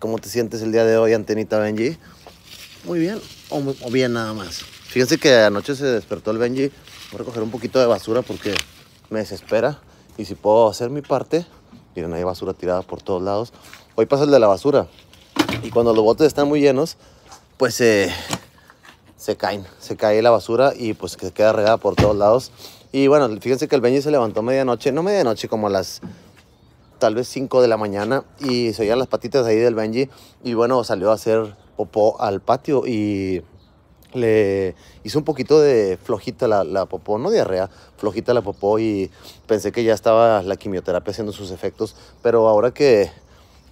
¿Cómo te sientes el día de hoy, Antenita Benji? Muy bien, o, bien nada más. Fíjense que anoche se despertó el Benji. Voy a recoger un poquito de basura porque me desespera. Y si puedo hacer mi parte, miren, hay basura tirada por todos lados. Hoy pasa el de la basura. Y cuando los botes están muy llenos, pues se caen. Se cae la basura y pues que queda regada por todos lados. Y bueno, fíjense que el Benji se levantó medianoche. No medianoche, como las tal vez 5 de la mañana y se oían las patitas ahí del Benji y bueno, salió a hacer popó al patio y le hizo un poquito de flojita la, la, popó, no diarrea, flojita la popó y pensé que ya estaba la quimioterapia haciendo sus efectos, pero ahora que,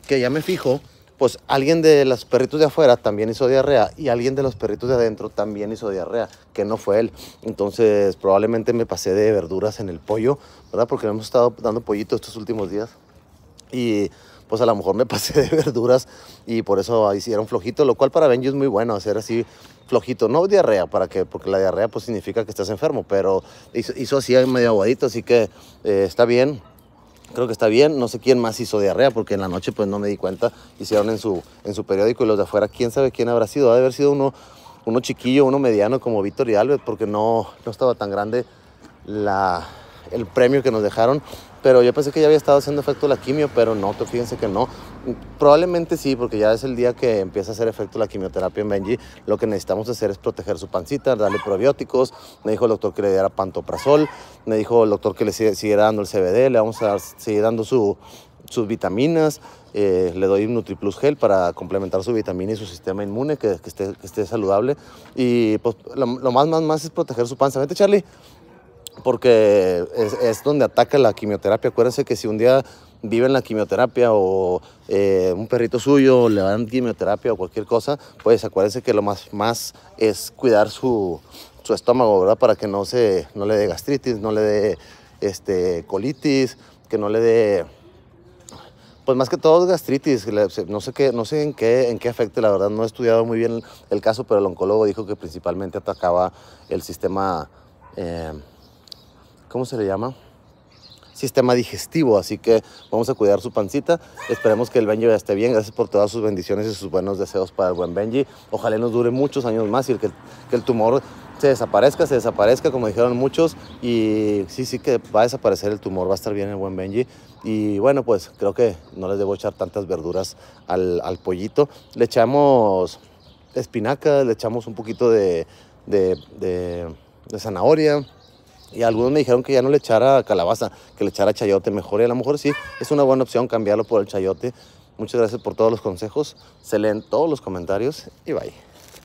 que ya me fijo, pues alguien de los perritos de afuera también hizo diarrea y alguien de los perritos de adentro también hizo diarrea, que no fue él. Entonces probablemente me pasé de verduras en el pollo, ¿verdad? Porque hemos estado dando pollito estos últimos días y pues a lo mejor me pasé de verduras y por eso hicieron flojito, lo cual para Benji es muy bueno hacer así flojito, no diarrea, ¿para qué? Porque la diarrea pues significa que estás enfermo, pero hizo, así medio aguadito, así que eh, está bien, creo que está bien, no sé quién más hizo diarrea porque en la noche pues no me di cuenta, hicieron en su, en su periódico y los de afuera, quién sabe quién habrá sido, ha haber sido uno, uno chiquillo, uno mediano como Víctor y Albert porque no, no estaba tan grande el premio que nos dejaron pero yo pensé que ya había estado haciendo efecto la quimio, pero no, fíjense que no. Probablemente sí, porque ya es el día que empieza a hacer efecto la quimioterapia en Benji. Lo que necesitamos hacer es proteger su pancita, darle probióticos. Me dijo el doctor que le diera pantoprazol. Me dijo el doctor que le siguiera dando el CBD. Le vamos a seguir dando sus vitaminas. Eh, le doy NutriPlus Gel para complementar su vitamina y su sistema inmune, que, esté, saludable. Y pues, lo, más, más, más es proteger su panza. Vete, Charlie porque es, donde ataca la quimioterapia. Acuérdense que si un día vive en la quimioterapia o eh, un perrito suyo le dan quimioterapia o cualquier cosa, pues acuérdense que lo más, es cuidar su, estómago, ¿verdad? Para que no, se, no le dé gastritis, no le dé este, colitis, que no le dé... Pues más que todo gastritis, no sé, qué, no sé en, qué, en qué afecte, la verdad no he estudiado muy bien el caso, pero el oncólogo dijo que principalmente atacaba el sistema eh, ¿cómo se le llama? sistema digestivo, así que vamos a cuidar su pancita. Esperemos que el Benji ya esté bien. Gracias por todas sus bendiciones y sus buenos deseos para el buen Benji. Ojalá nos dure muchos años más y que, el tumor se desaparezca, se desaparezca, como dijeron muchos. Y sí, sí que va a desaparecer el tumor, va a estar bien el buen Benji. Y bueno, pues creo que no les debo echar tantas verduras al, pollito. Le echamos espinacas, le echamos un poquito de zanahoria y algunos me dijeron que ya no le echara calabaza, que le echara chayote mejor. Y a lo mejor sí, es una buena opción cambiarlo por el chayote. Muchas gracias por todos los consejos. Se leen todos los comentarios y bye.